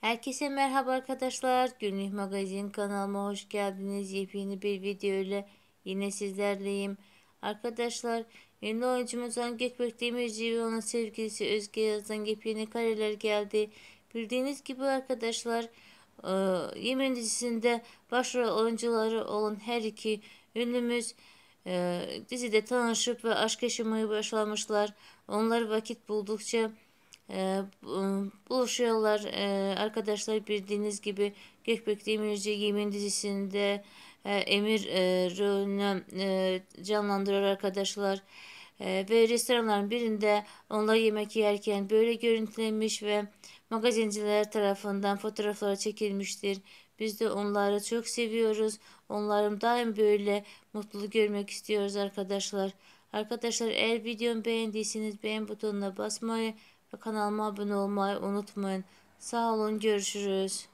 Herkese merhaba arkadaşlar. Günlük Magazin kanalıma hoş geldiniz. Yepyeni bir video ile yine sizlerleyim. Arkadaşlar ünlü oyuncumuz Gökbek Demirci ve onun sevgilisi Özge Yaz'dan yepyeni kareler geldi. Bildiğiniz gibi arkadaşlar e, yemin dizisinde başrol oyuncuları olan her iki ünlümüz e, dizide tanışıp ve aşk yaşamayı başlamışlar. Onlar vakit buldukça ee, buluşuyorlar. Ee, arkadaşlar bildiğiniz gibi Gökbek Demirci Yemin dizisinde e, Emir e, rolünü e, canlandırıyor arkadaşlar. Ee, ve restoranların birinde onlar yemek yerken böyle görüntülenmiş ve magazinciler tarafından fotoğraflara çekilmiştir. Biz de onları çok seviyoruz. Onların daim böyle mutlu görmek istiyoruz arkadaşlar. Arkadaşlar eğer videomu beğendiyseniz beğen butonuna basmayı Kanalıma abone olmayı unutmayın. Sağ olun görüşürüz.